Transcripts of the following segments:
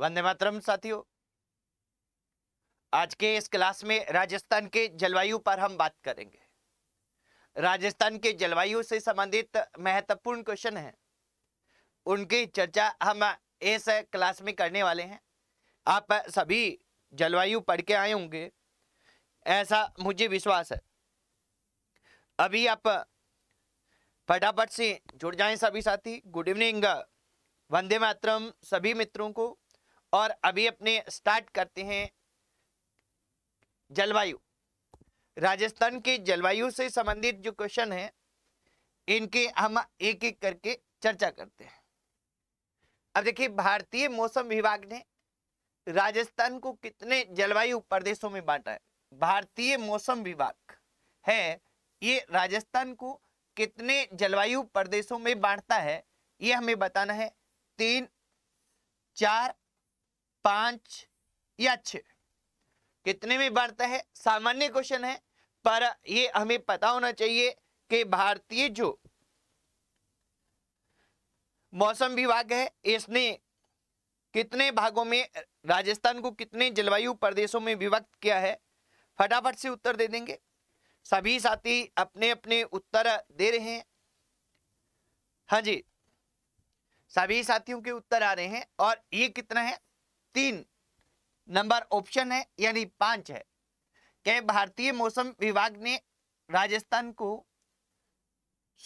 वंदे मातरम साथियों आज के इस क्लास में राजस्थान के जलवायु पर हम बात करेंगे राजस्थान के जलवायु से संबंधित महत्वपूर्ण क्वेश्चन है उनकी चर्चा हम इस क्लास में करने वाले हैं आप सभी जलवायु पढ़ के आए होंगे ऐसा मुझे विश्वास है अभी आप फटाफट से जुड़ जाएं सभी साथी गुड इवनिंग वंदे मातरम सभी मित्रों को और अभी अपने स्टार्ट करते हैं जलवायु राजस्थान की जलवायु से संबंधित जो क्वेश्चन है इनके हम एक एक करके चर्चा करते हैं अब देखिए भारतीय मौसम विभाग ने राजस्थान को कितने जलवायु प्रदेशों में बांटा है भारतीय मौसम विभाग है ये राजस्थान को कितने जलवायु प्रदेशों में बांटता है ये हमें बताना है तीन चार पांच या छ कितने में बढ़ता है सामान्य क्वेश्चन है पर ये हमें पता होना चाहिए कि भारतीय जो मौसम विभाग है इसने कितने भागों में राजस्थान को कितने जलवायु प्रदेशों में विभक्त किया है फटाफट से उत्तर दे देंगे सभी साथी अपने अपने उत्तर दे रहे हैं हाँ जी सभी साथियों के उत्तर आ रहे हैं और ये कितना है तीन नंबर ऑप्शन है यानी पांच है कि भारतीय मौसम विभाग ने राजस्थान को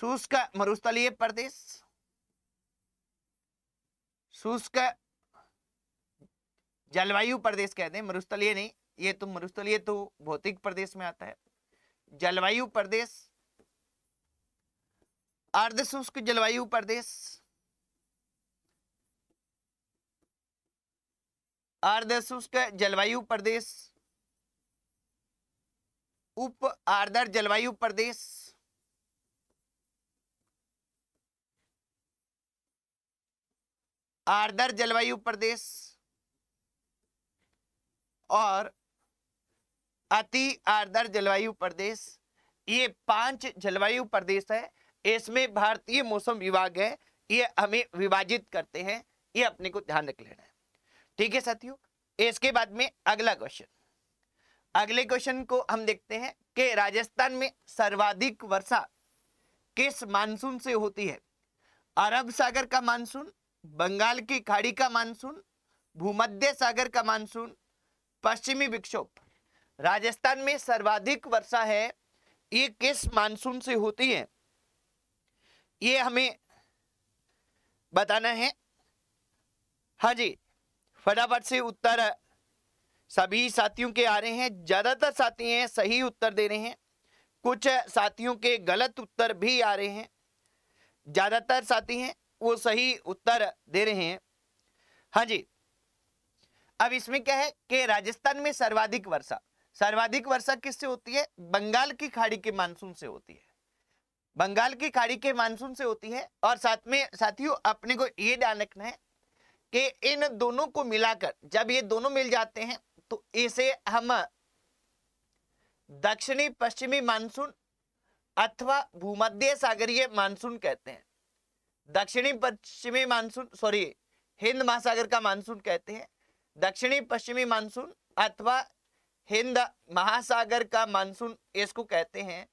शुष्क मरुस्थलीय प्रदेश शुष्क जलवायु प्रदेश कहते हैं मरुस्थलीय नहीं ये तो मरुस्थलीय तो भौतिक प्रदेश में आता है जलवायु प्रदेश अर्ध शुष्क जलवायु प्रदेश आर्द्र शुष्क जलवायु प्रदेश उप आर्द्र जलवायु प्रदेश आर्द्र जलवायु प्रदेश और अति आर्द्र जलवायु प्रदेश ये पांच जलवायु प्रदेश है इसमें भारतीय मौसम विभाग है ये हमें विभाजित करते हैं ये अपने को ध्यान रख लेना है ठीक है साथियों इसके बाद में अगला क्वेश्चन अगले क्वेश्चन को हम देखते हैं कि राजस्थान में सर्वाधिक वर्षा किस मानसून से होती है अरब सागर का मानसून बंगाल की खाड़ी का मानसून भूमध्य सागर का मानसून पश्चिमी विक्षोभ राजस्थान में सर्वाधिक वर्षा है ये किस मानसून से होती है ये हमें बताना है हाँ जी फटाफट से उत्तर सभी साथियों के आ रहे हैं ज़्यादातर साथी हैं सही उत्तर दे रहे हैं कुछ साथियों के गलत उत्तर भी आ रहे हैं ज़्यादातर साथी हैं वो सही उत्तर दे रहे हैं हाँ जी अब इसमें क्या है कि राजस्थान में सर्वाधिक वर्षा सर्वाधिक वर्षा किससे होती है बंगाल की खाड़ी के मानसून से होती है बंगाल की खाड़ी के मानसून से होती है और साथ में साथियों अपने को ये ध्यान रखना है कि इन दोनों को मिलाकर जब ये दोनों मिल जाते हैं तो इसे हम दक्षिणी पश्चिमी मानसून अथवा भूमध्य सागरीय मानसून कहते हैं दक्षिणी पश्चिमी मानसून सॉरी हिंद महासागर का मानसून कहते हैं दक्षिणी पश्चिमी मानसून अथवा हिंद महासागर का मानसून इसको कहते हैं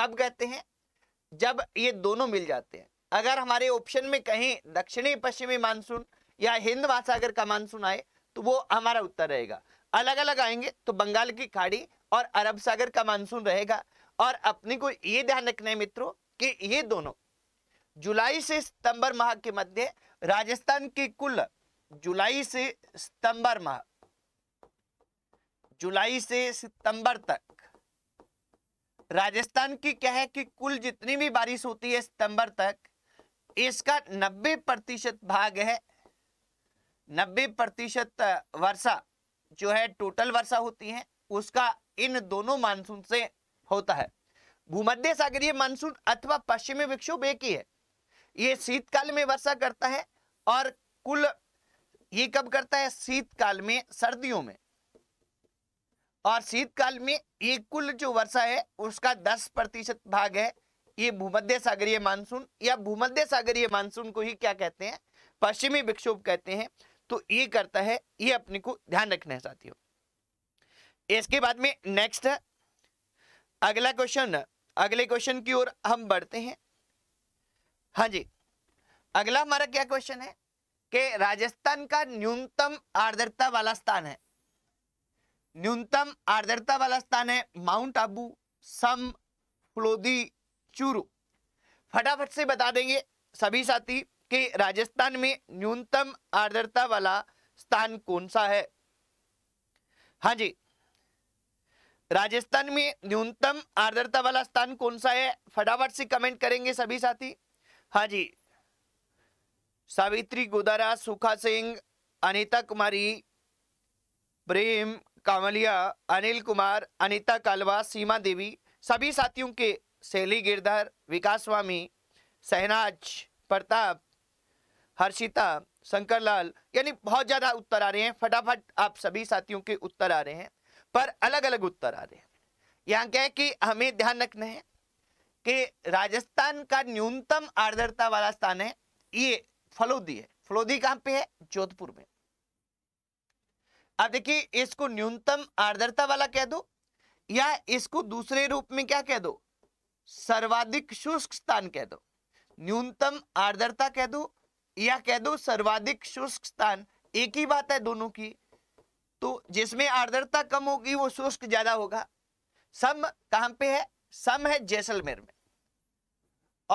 कब कहते हैं जब ये दोनों मिल जाते हैं अगर हमारे ऑप्शन में कहीं दक्षिणी पश्चिमी मानसून या हिंद महासागर का मानसून आए तो वो हमारा उत्तर रहेगा अलग अलग आएंगे तो बंगाल की खाड़ी और अरब सागर का मानसून रहेगा और अपने को ये ध्यान रखना है मित्रों कि ये दोनों जुलाई से सितंबर माह के मध्य राजस्थान के कुल जुलाई से सितंबर माह जुलाई से सितंबर तक राजस्थान की क्या है कि कुल जितनी भी बारिश होती है सितंबर तक इसका 90 प्रतिशत भाग है नब्बे प्रतिशत वर्षा जो है टोटल वर्षा होती है उसका इन दोनों मानसून से होता है भूमध्य सागरीय मानसून अथवा पश्चिमी विक्षोभ एक ही है ये शीतकाल में वर्षा करता है और कुल ये कब करता है शीतकाल में सर्दियों में और शीतकाल में ये कुल जो वर्षा है उसका 10 प्रतिशत भाग है ये भूमध्य सागरीय मानसून या भूमध्य सागरीय मानसून को ही क्या कहते हैं पश्चिमी विक्षोभ कहते हैं तो ये करता है ये अपने को ध्यान रखना है साथियों इसके बाद में नेक्स्ट अगला क्वेश्चन अगले क्वेश्चन की ओर हम बढ़ते हैं हाँ जी अगला हमारा क्या क्वेश्चन है कि राजस्थान का न्यूनतम आर्द्रता वाला स्थान है न्यूनतम आर्द्रता वाला स्थान है माउंट आबू सम फ्लोदी चूरू फटाफट से बता देंगे सभी साथी कि राजस्थान में न्यूनतम आर्द्रता वाला स्थान कौन सा है हाँ जी राजस्थान में न्यूनतम आर्द्रता वाला स्थान कौन सा है फटाफट से कमेंट करेंगे सभी साथी हाँ जी सावित्री गोदारा सुखा सिंह अनिता कुमारी प्रेम कांवलिया अनिल कुमार अनिता कालवा सीमा देवी सभी साथियों के शैली गिरधर विकास स्वामी सहनाज प्रताप हर्षिता शंकरलाल यानी बहुत ज़्यादा उत्तर आ रहे हैं फटाफट आप सभी साथियों के उत्तर आ रहे हैं पर अलग अलग उत्तर आ रहे हैं यहाँ क्या है कि हमें ध्यान रखना है कि राजस्थान का न्यूनतम आर्द्रता वाला स्थान है ये फलोदी है फलोदी कहाँ पे है जोधपुर में अब देखिए इसको न्यूनतम आर्द्रता वाला कह दो या इसको दूसरे रूप में क्या कह दो सर्वाधिक शुष्क स्थान कह दो न्यूनतम आर्द्रता कह दो या कह दो सर्वाधिक शुष्क स्थान एक ही बात है दोनों की तो जिसमें आर्द्रता कम होगी वो शुष्क ज्यादा होगा सम कहां पे है सम है जैसलमेर में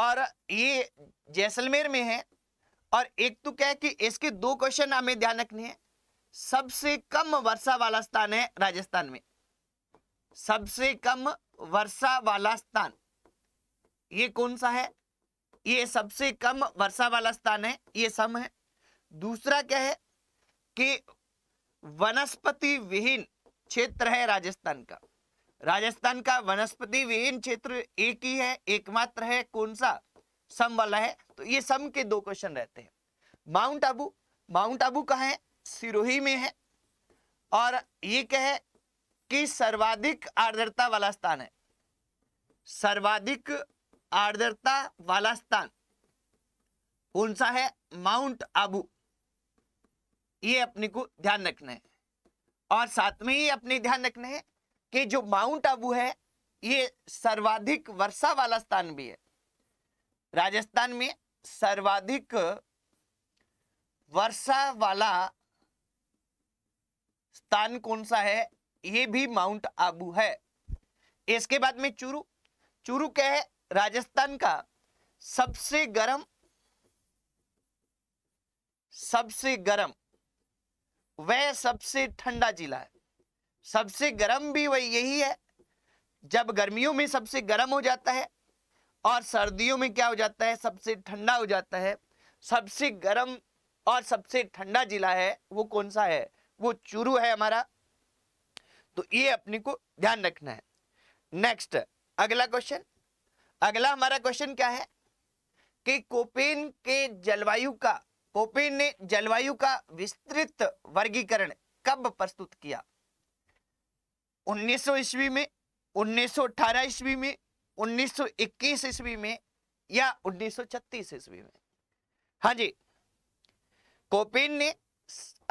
और ये जैसलमेर में है और एक तो क्या है कि इसके दो क्वेश्चन हमें ध्यान रखने हैं सबसे कम वर्षा वाला स्थान है राजस्थान में सबसे कम वर्षा वाला स्थान ये कौन सा है ये सबसे कम वर्षा वाला स्थान है ये सम है दूसरा क्या है कि वनस्पति विहीन क्षेत्र है राजस्थान का राजस्थान का वनस्पति विहीन क्षेत्र एक ही है एकमात्र है कौन सा सम वाला है तो ये सम के दो क्वेश्चन रहते हैं माउंट आबू माउंट आबू कहा है सिरोही में है और ये क्या है कि सर्वाधिक आर्द्रता वाला स्थान है सर्वाधिक आर्द्रता वाला स्थान कौन सा है माउंट आबू ये अपने को ध्यान रखना है और साथ में ही अपने ध्यान रखना है कि जो माउंट आबू है ये सर्वाधिक वर्षा वाला स्थान भी है राजस्थान में सर्वाधिक वर्षा वाला स्थान कौन सा है ये भी माउंट आबू है इसके बाद में चूरू चूरू क्या है राजस्थान का सबसे गर्म सबसे गर्म वह सबसे ठंडा जिला है सबसे गर्म भी वही यही है जब गर्मियों में सबसे गर्म हो जाता है और सर्दियों में क्या हो जाता है सबसे ठंडा हो जाता है सबसे गर्म और सबसे ठंडा जिला है वो कौन सा है वो चूरू है हमारा तो ये अपने को ध्यान रखना है नेक्स्ट अगला क्वेश्चन अगला हमारा क्वेश्चन क्या है कि कोपेन के जलवायु का कोपेन ने जलवायु का विस्तृत वर्गीकरण कब प्रस्तुत किया 1900 ईस्वी में 1918 ईस्वी में 1921 ईस्वी में या 1936 ईस्वी में हाँ जी कोपेन ने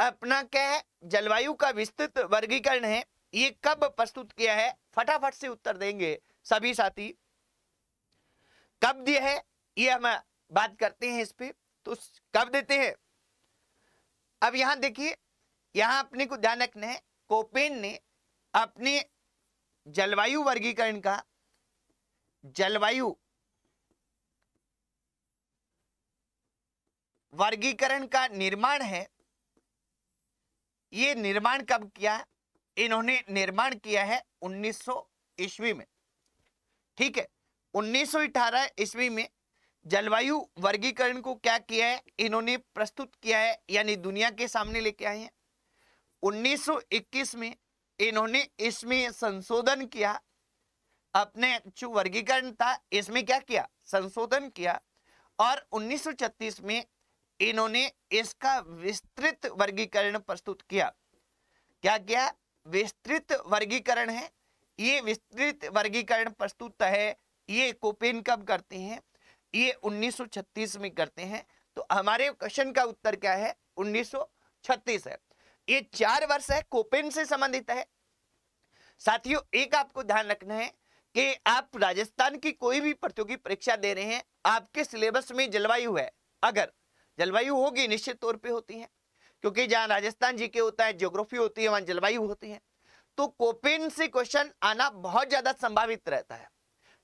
अपना क्या है जलवायु का विस्तृत वर्गीकरण है ये कब प्रस्तुत किया है फटाफट से उत्तर देंगे सभी साथी कब दिया है ये हम बात करते हैं इस पर तो कब देते हैं अब यहां देखिए यहां अपने को ध्यान रखना है कोपेन ने अपने जलवायु वर्गीकरण का जलवायु वर्गीकरण का निर्माण है ये निर्माण कब किया इन्होंने निर्माण किया है 1900 ईस्वी में ठीक है 1918 ईस्वी में जलवायु वर्गीकरण को क्या किया है इन्होंने प्रस्तुत किया है यानी दुनिया के सामने लेके आए हैं 1921 में इन्होंने इसमें संशोधन किया अपने जो वर्गीकरण था इसमें क्या किया संशोधन किया और 1936 में इन्होंने इसका विस्तृत वर्गीकरण प्रस्तुत किया क्या किया विस्तृत वर्गीकरण है ये विस्तृत वर्गीकरण प्रस्तुत है ये कोपेन कब करते हैं ये 1936 में करते हैं तो हमारे क्वेश्चन का उत्तर क्या है 1936 है ये चार वर्ष है कोपेन से संबंधित है साथियों एक आपको ध्यान रखना है कि आप राजस्थान की कोई भी प्रतियोगी परीक्षा दे रहे हैं आपके सिलेबस में जलवायु है अगर जलवायु होगी निश्चित तौर पे होती है क्योंकि जहाँ राजस्थान जी के होता है ज्योग्राफी होती है वहां जलवायु होती है तो कोपेन से क्वेश्चन आना बहुत ज्यादा संभावित रहता है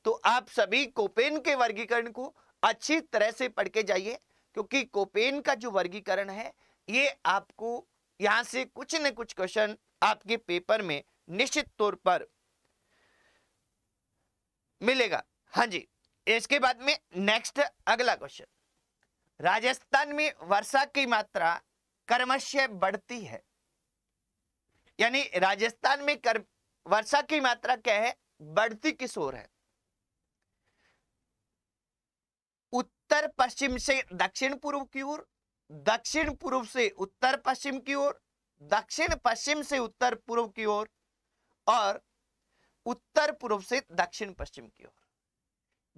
तो आप सभी कोपेन के वर्गीकरण को अच्छी तरह से पढ़ के जाइए क्योंकि कोपेन का जो वर्गीकरण है ये आपको यहां से कुछ न कुछ क्वेश्चन आपके पेपर में निश्चित तौर पर मिलेगा हाँ जी इसके बाद में नेक्स्ट अगला क्वेश्चन राजस्थान में वर्षा की मात्रा कर्मश्य बढ़ती है यानी राजस्थान में कर वर्षा की मात्रा क्या है बढ़ती किस ओर है उत्तर पश्चिम से दक्षिण पूर्व की ओर दक्षिण पूर्व से उत्तर पश्चिम की ओर दक्षिण पश्चिम से उत्तर पूर्व की ओर और उत्तर पूर्व से दक्षिण पश्चिम की ओर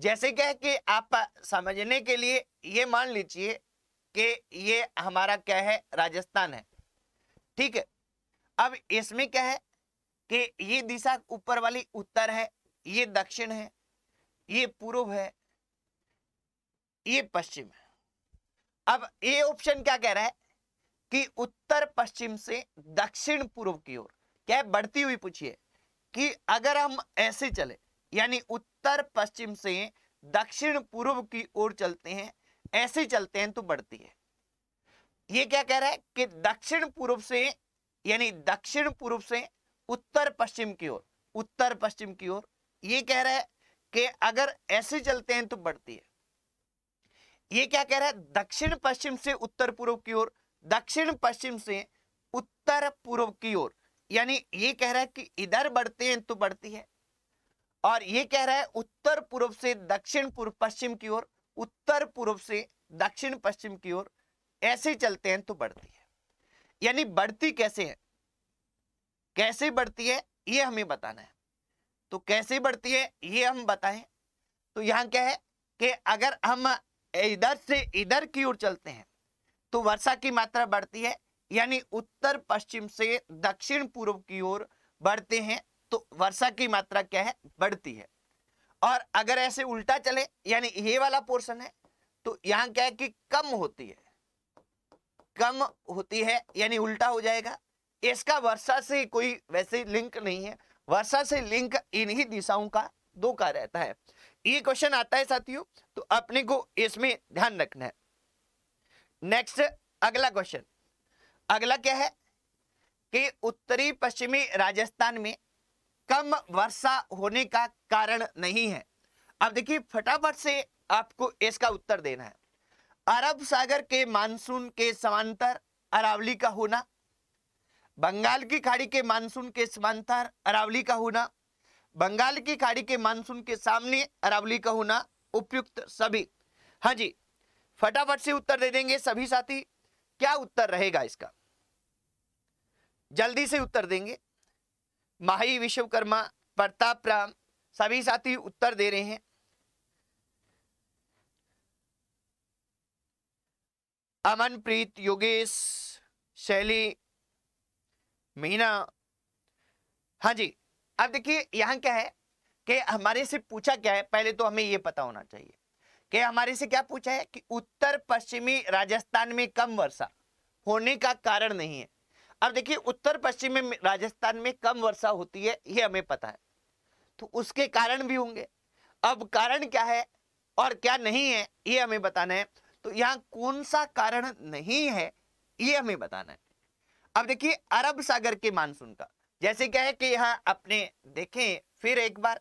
जैसे क्या है कि आप समझने के लिए ये मान लीजिए कि ये हमारा क्या है राजस्थान है ठीक है अब इसमें क्या है कि ये दिशा ऊपर वाली उत्तर है ये दक्षिण है ये पूर्व है ये पश्चिम है अब ए ऑप्शन क्या कह रहा है कि उत्तर पश्चिम से दक्षिण पूर्व की ओर क्या बढ़ती हुई पूछिए कि अगर हम ऐसे चले यानी उत्तर पश्चिम से दक्षिण पूर्व की ओर चलते हैं ऐसे चलते हैं तो बढ़ती है ये क्या कह रहा है कि दक्षिण पूर्व से यानी दक्षिण पूर्व से उत्तर पश्चिम की ओर उत्तर पश्चिम की ओर ये कह रहा है कि अगर ऐसे चलते हैं तो बढ़ती है ये क्या कह रहा है दक्षिण पश्चिम से उत्तर पूर्व की ओर दक्षिण पश्चिम से उत्तर पूर्व की ओर यानी ये कह रहा है कि इधर बढ़ते हैं तो बढ़ती है और ये कह रहा है उत्तर पूर्व से दक्षिण पूर्व पश्चिम की ओर उत्तर पूर्व से दक्षिण पश्चिम की ओर ऐसे चलते हैं तो बढ़ती है यानी बढ़ती कैसे है कैसे बढ़ती है ये हमें बताना है तो कैसे बढ़ती है ये हम बताएं तो यहां क्या है कि अगर हम इधर से इधर की ओर चलते हैं तो वर्षा की मात्रा बढ़ती है यानी उत्तर पश्चिम से दक्षिण पूर्व की ओर बढ़ते हैं तो वर्षा की मात्रा क्या है बढ़ती है और अगर ऐसे उल्टा चले यानी ये वाला पोर्शन है तो यहाँ क्या है कि कम होती है कम होती है यानी उल्टा हो जाएगा इसका वर्षा से कोई वैसे लिंक नहीं है वर्षा से लिंक इन्हीं दिशाओं का दो का रहता है ये क्वेश्चन आता है साथियों तो अपने को इसमें ध्यान रखना है नेक्स्ट अगला क्वेश्चन अगला क्या है कि उत्तरी पश्चिमी राजस्थान में कम वर्षा होने का कारण नहीं है अब देखिए फटाफट से आपको इसका उत्तर देना है अरब सागर के मानसून के समांतर अरावली का होना बंगाल की खाड़ी के मानसून के समांतर अरावली का होना बंगाल की खाड़ी के मानसून के सामने अरावली का होना उपयुक्त सभी हाँ जी फटाफट से उत्तर दे देंगे सभी साथी क्या उत्तर रहेगा इसका जल्दी से उत्तर देंगे माही विश्वकर्मा प्रताप राम सभी साथी उत्तर दे रहे हैं अमनप्रीत योगेश शैली मीना हाँ जी अब देखिए यहाँ क्या है कि हमारे से पूछा क्या है पहले तो हमें ये पता होना चाहिए कि हमारे से क्या पूछा है कि उत्तर पश्चिमी राजस्थान में कम वर्षा होने का कारण नहीं है अब देखिए उत्तर पश्चिमी राजस्थान में कम वर्षा होती है ये हमें पता है तो उसके कारण भी होंगे अब कारण क्या है और क्या नहीं है ये हमें बताना है तो यहाँ कौन सा कारण नहीं है ये हमें बताना है अब देखिए अरब सागर के मानसून का जैसे क्या है कि यहाँ अपने देखें फिर एक बार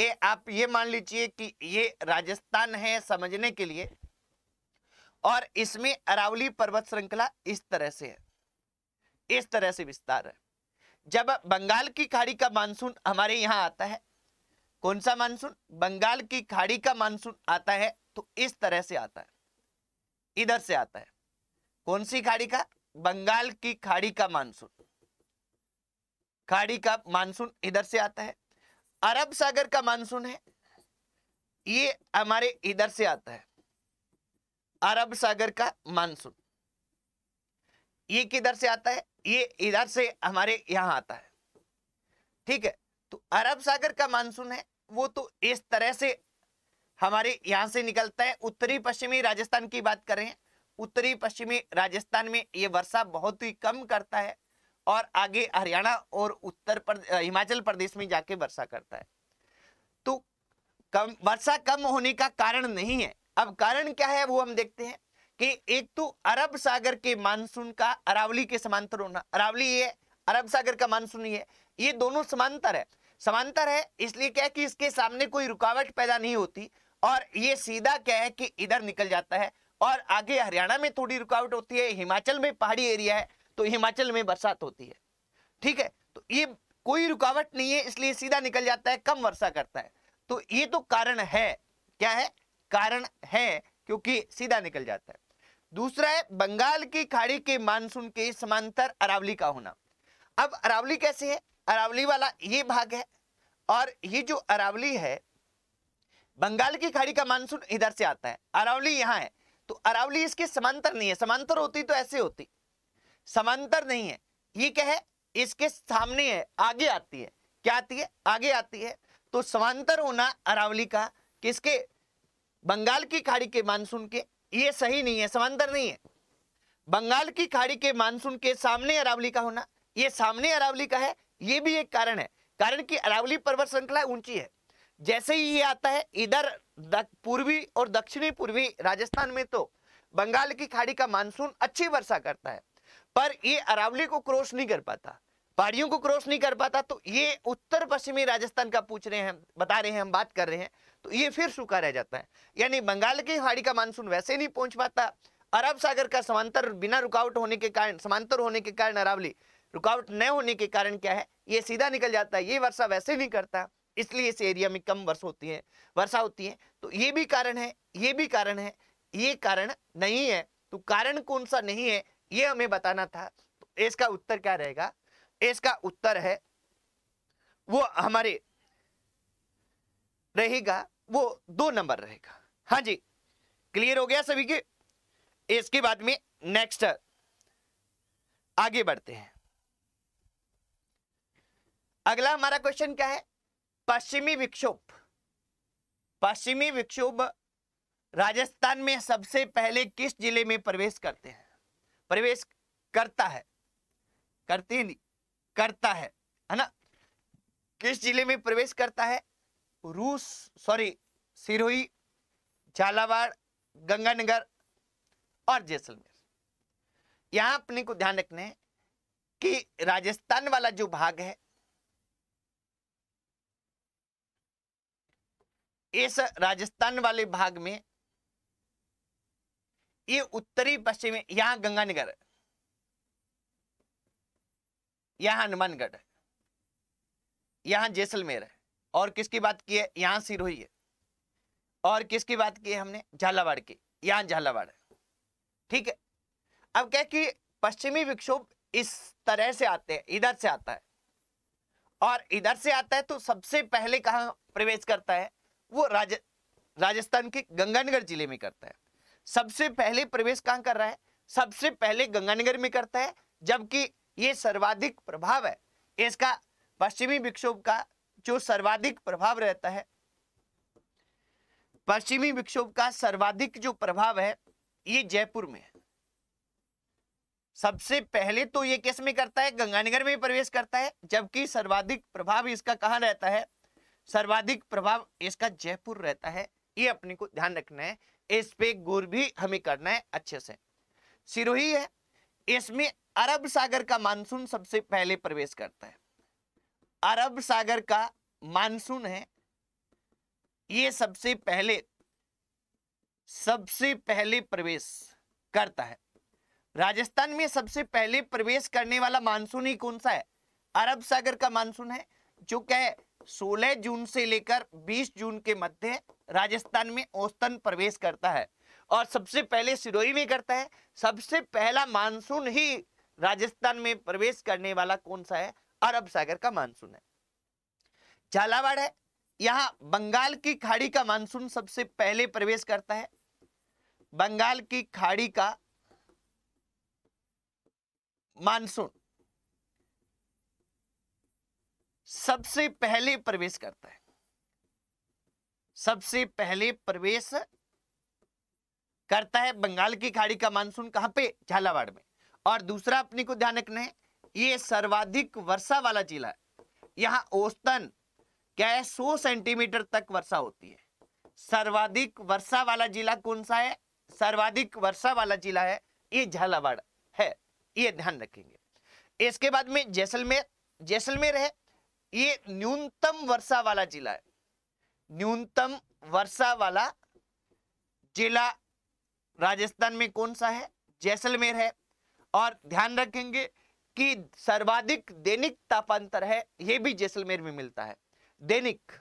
कि आप ये मान लीजिए कि ये राजस्थान है समझने के लिए और इसमें अरावली पर्वत श्रृंखला इस तरह से है इस तरह से विस्तार है जब बंगाल की खाड़ी का मानसून हमारे यहाँ आता है कौन सा मानसून बंगाल की खाड़ी का मानसून आता है तो इस तरह से आता है इधर से आता है कौन सी खाड़ी का बंगाल की खाड़ी का मानसून खाड़ी का मानसून इधर से आता है अरब सागर का मानसून है ये हमारे इधर से आता है अरब सागर का मानसून ये किधर से आता है ये इधर से हमारे यहां आता है ठीक है तो अरब सागर का मानसून है वो तो इस तरह से हमारे यहां से निकलता है उत्तरी पश्चिमी राजस्थान की बात करें उत्तरी पश्चिमी राजस्थान में ये वर्षा बहुत ही कम करता है और आगे हरियाणा और उत्तर प्रदेश हिमाचल प्रदेश में जाके वर्षा करता है तो कम वर्षा कम होने का कारण नहीं है अब कारण क्या है वो हम देखते हैं कि एक तो अरब सागर के मानसून का अरावली के समांतर होना अरावली ये अरब सागर का मानसून ये ये दोनों समांतर है समांतर है इसलिए क्या है कि इसके सामने कोई रुकावट पैदा नहीं होती और ये सीधा क्या है कि इधर निकल जाता है और आगे हरियाणा में थोड़ी रुकावट होती है हिमाचल में पहाड़ी एरिया है तो हिमाचल में बरसात होती है ठीक है तो ये कोई रुकावट नहीं है इसलिए सीधा निकल जाता है कम वर्षा करता है तो ये तो कारण है क्या है कारण है क्योंकि सीधा निकल जाता है दूसरा है बंगाल की खाड़ी के मानसून के समांतर अरावली का होना अब अरावली कैसे है अरावली वाला ये भाग है और ये जो अरावली है बंगाल की खाड़ी का मानसून इधर से आता है अरावली यहाँ है तो अरावली इसके समांतर नहीं है समांतर होती तो ऐसे होती समांतर नहीं है ये क्या है इसके सामने है आगे आती है क्या आती है आगे आती है तो समांतर होना अरावली का किसके बंगाल की खाड़ी के मानसून के ये सही नहीं है समांतर नहीं है बंगाल की खाड़ी के मानसून के सामने अरावली का होना ये सामने अरावली का है ये भी एक कारण है कारण कि अरावली पर्वत श्रृंखला ऊंची है जैसे ही ये आता है इधर पूर्वी और दक्षिणी पूर्वी राजस्थान में तो बंगाल की खाड़ी का मानसून अच्छी वर्षा करता है पर ये अरावली को क्रॉस नहीं कर पाता पहाड़ियों को क्रॉस नहीं कर पाता तो ये उत्तर पश्चिमी राजस्थान का पूछ रहे हैं बता रहे हैं हम बात कर रहे हैं तो ये फिर सूखा रह जाता है यानी बंगाल की खाड़ी का मानसून वैसे नहीं पहुंच पाता अरब सागर का समांतर बिना रुकावट होने के कारण समांतर होने के कारण अरावली रुकावट न होने के कारण क्या है ये सीधा निकल जाता है ये वर्षा वैसे नहीं करता इसलिए इस एरिया में कम वर्षा होती है वर्षा होती है तो ये भी कारण है ये भी कारण है ये कारण नहीं है तो कारण कौन सा नहीं है ये हमें बताना था इसका उत्तर क्या रहेगा इसका उत्तर है वो हमारे रहेगा वो दो नंबर रहेगा हाँ जी क्लियर हो गया सभी के इसके बाद में नेक्स्ट आगे बढ़ते हैं अगला हमारा क्वेश्चन क्या है पश्चिमी विक्षोभ पश्चिमी विक्षोभ राजस्थान में सबसे पहले किस जिले में प्रवेश करते हैं प्रवेश करता है करती नहीं करता है है ना किस जिले में प्रवेश करता है रूस सॉरी सिरोही झालावाड़ गंगानगर और जैसलमेर यहां अपने को ध्यान रखना है कि राजस्थान वाला जो भाग है इस राजस्थान वाले भाग में ये उत्तरी पश्चिम यहां गंगानगर यहां हनुमानगढ़ यहां जैसलमेर और किसकी बात की है यहां सिरोही है और किसकी बात की है हमने झालावाड़ की यहां झालावाड़ ठीक है अब क्या कि पश्चिमी विक्षोभ इस तरह से आते हैं इधर से आता है और इधर से आता है तो सबसे पहले कहा प्रवेश करता है वो राज, राजस्थान के गंगानगर जिले में करता है सबसे पहले प्रवेश कहाँ कर रहा है सबसे पहले गंगानगर में करता है जबकि ये सर्वाधिक प्रभाव है इसका पश्चिमी विक्षोभ का जो सर्वाधिक प्रभाव रहता है पश्चिमी विक्षोभ का सर्वाधिक जो प्रभाव है ये जयपुर में है सबसे पहले तो ये किस में करता है गंगानगर में प्रवेश करता है जबकि सर्वाधिक प्रभाव इसका कहां रहता है सर्वाधिक प्रभाव इसका जयपुर रहता है ये अपने को ध्यान रखना है इस पे गुर भी हमें करना है अच्छे से सिरोही है इसमें अरब सागर का मानसून सबसे पहले प्रवेश करता है अरब सागर का मानसून है ये सबसे पहले सबसे पहले प्रवेश करता है राजस्थान में सबसे पहले प्रवेश करने वाला मानसून ही कौन सा है अरब सागर का मानसून है जो क्या है सोलह जून से लेकर 20 जून के मध्य राजस्थान में औसतन प्रवेश करता है और सबसे पहले सिरोही में करता है सबसे पहला मानसून ही राजस्थान में प्रवेश करने वाला कौन सा है अरब सागर का मानसून है झालावाड़ है यहाँ बंगाल की खाड़ी का मानसून सबसे पहले प्रवेश करता है बंगाल की खाड़ी का मानसून सबसे पहले प्रवेश करता है सबसे पहले प्रवेश करता है बंगाल की खाड़ी का मानसून कहां पे झालावाड़ में और दूसरा अपने को ध्यान रखना है ये सर्वाधिक वर्षा वाला जिला यहां यहाँ क्या है सौ सेंटीमीटर तक वर्षा होती है सर्वाधिक वर्षा वाला जिला कौन सा है सर्वाधिक वर्षा वाला जिला है ये झालावाड़ है ये ध्यान रखेंगे इसके बाद में जैसलमेर जैसलमेर है ये न्यूनतम वर्षा वाला जिला है न्यूनतम वर्षा वाला जिला राजस्थान में कौन सा है जैसलमेर है और ध्यान रखेंगे कि सर्वाधिक दैनिक तापांतर है यह भी जैसलमेर में मिलता है दैनिक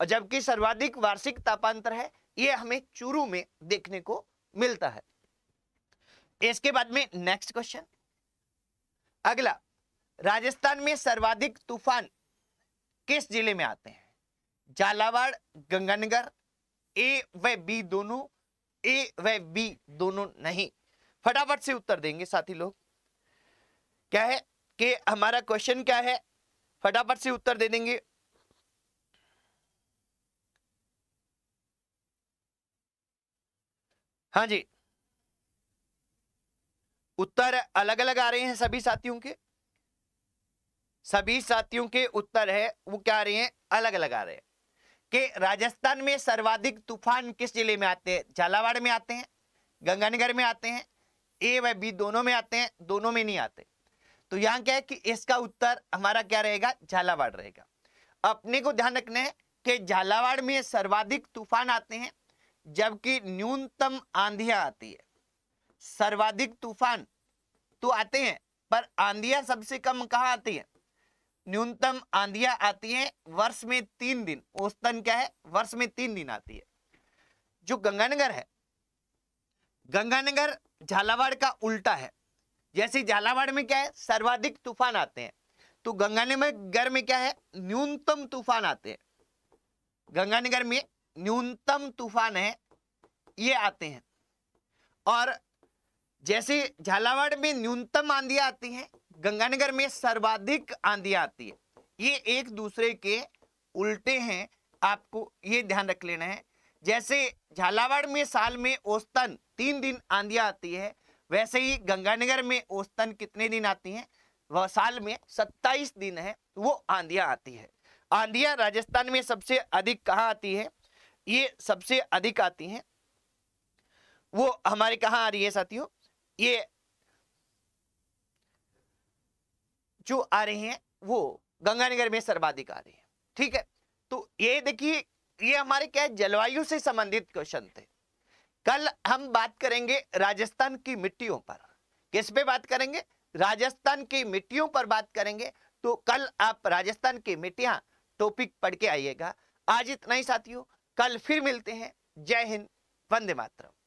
और जबकि सर्वाधिक वार्षिक तापांतर है यह हमें चूरू में देखने को मिलता है इसके बाद में नेक्स्ट क्वेश्चन अगला राजस्थान में सर्वाधिक तूफान किस जिले में आते हैं झालावाड़ गंगानगर ए व बी दोनों ए व बी दोनों नहीं फटाफट से उत्तर देंगे साथी लोग क्या है कि हमारा क्वेश्चन क्या है फटाफट से उत्तर दे देंगे हाँ जी उत्तर अलग अलग आ रहे हैं सभी साथियों के सभी साथियों के उत्तर है वो क्या आ रहे हैं अलग अलग आ रहे हैं कि राजस्थान में सर्वाधिक तूफान किस जिले में आते हैं झालावाड़ में आते हैं गंगानगर में आते हैं ए व बी दोनों में आते हैं दोनों में नहीं आते तो यहाँ क्या है कि इसका उत्तर हमारा क्या रहेगा झालावाड़ रहेगा अपने को ध्यान रखना है कि झालावाड़ में सर्वाधिक तूफान आते हैं जबकि न्यूनतम आंधियां आती है सर्वाधिक तूफान तो आते हैं पर आंधियां सबसे कम कहाँ आती है न्यूनतम आंधियां आती हैं वर्ष में तीन दिन औसतन क्या है वर्ष में तीन दिन आती है जो गंगानगर है गंगानगर झालावाड़ का उल्टा है जैसे झालावाड़ में क्या है सर्वाधिक तूफान आते हैं तो गंगानगर में क्या है न्यूनतम तूफान आते हैं गंगानगर में न्यूनतम तूफान है ये आते हैं और जैसे झालावाड़ में न्यूनतम आंधियां आती हैं गंगानगर में सर्वाधिक आंधी आती है ये एक दूसरे के उल्टे हैं आपको ये ध्यान रख लेना है जैसे झालावाड़ में साल में औस्तन तीन दिन आंधिया आती है वैसे ही गंगानगर में औस्तन कितने दिन आती हैं वह साल में सत्ताईस दिन है वो आंधिया आती है आंधिया राजस्थान में सबसे अधिक कहाँ आती है ये सबसे अधिक आती हैं वो हमारे कहाँ आ रही है साथियों ये जो आ रहे हैं वो गंगानगर में सर्वाधिक आ रहे हैं ठीक है तो ये देखिए ये हमारे क्या है जलवायु से संबंधित क्वेश्चन थे कल हम बात करेंगे राजस्थान की मिट्टियों पर किस पे बात करेंगे राजस्थान की मिट्टियों पर बात करेंगे तो कल आप राजस्थान की मिट्टियां टॉपिक पढ़ के आइएगा आज इतना ही साथियों कल फिर मिलते हैं जय हिंद वंदे मातरम